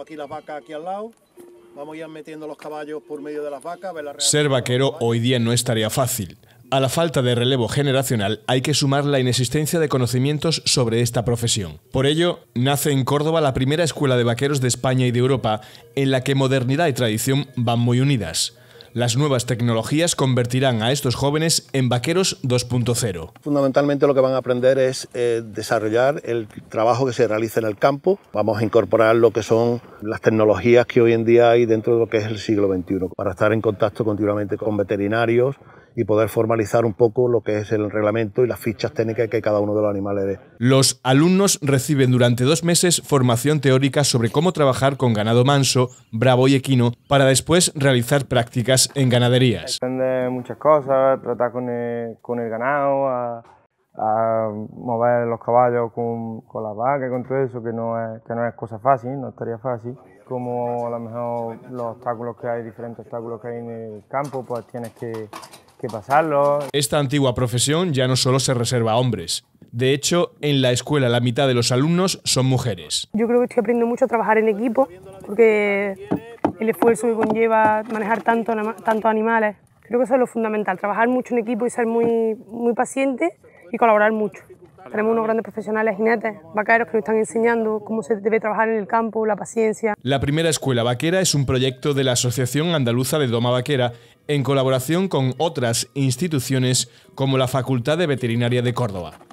aquí aquí al lado. Vamos metiendo los caballos por medio de Ser vaquero hoy día no estaría fácil. A la falta de relevo generacional hay que sumar la inexistencia de conocimientos sobre esta profesión. Por ello, nace en Córdoba la primera escuela de vaqueros de España y de Europa en la que modernidad y tradición van muy unidas. Las nuevas tecnologías convertirán a estos jóvenes en vaqueros 2.0. Fundamentalmente lo que van a aprender es eh, desarrollar el trabajo que se realiza en el campo. Vamos a incorporar lo que son las tecnologías que hoy en día hay dentro de lo que es el siglo XXI, para estar en contacto continuamente con veterinarios, y poder formalizar un poco lo que es el reglamento y las fichas técnicas que cada uno de los animales Los alumnos reciben durante dos meses formación teórica sobre cómo trabajar con ganado manso, bravo y equino para después realizar prácticas en ganaderías. Aprender muchas cosas, tratar con el, ganado, a, mover los caballos con, con las vacas, con todo eso, que no, es, que no es cosa fácil, no estaría fácil como a lo mejor los obstáculos que hay, diferentes obstáculos que hay en el campo, pues tienes que que pasarlo. Esta antigua profesión ya no solo se reserva a hombres. De hecho, en la escuela la mitad de los alumnos son mujeres. Yo creo que estoy aprendiendo mucho a trabajar en equipo, porque el esfuerzo que conlleva manejar tantos tanto animales. Creo que eso es lo fundamental, trabajar mucho en equipo y ser muy, muy paciente y colaborar mucho. Tenemos unos grandes profesionales jinetes, vaqueros que nos están enseñando cómo se debe trabajar en el campo, la paciencia. La primera escuela vaquera es un proyecto de la Asociación Andaluza de Doma Vaquera en colaboración con otras instituciones como la Facultad de Veterinaria de Córdoba.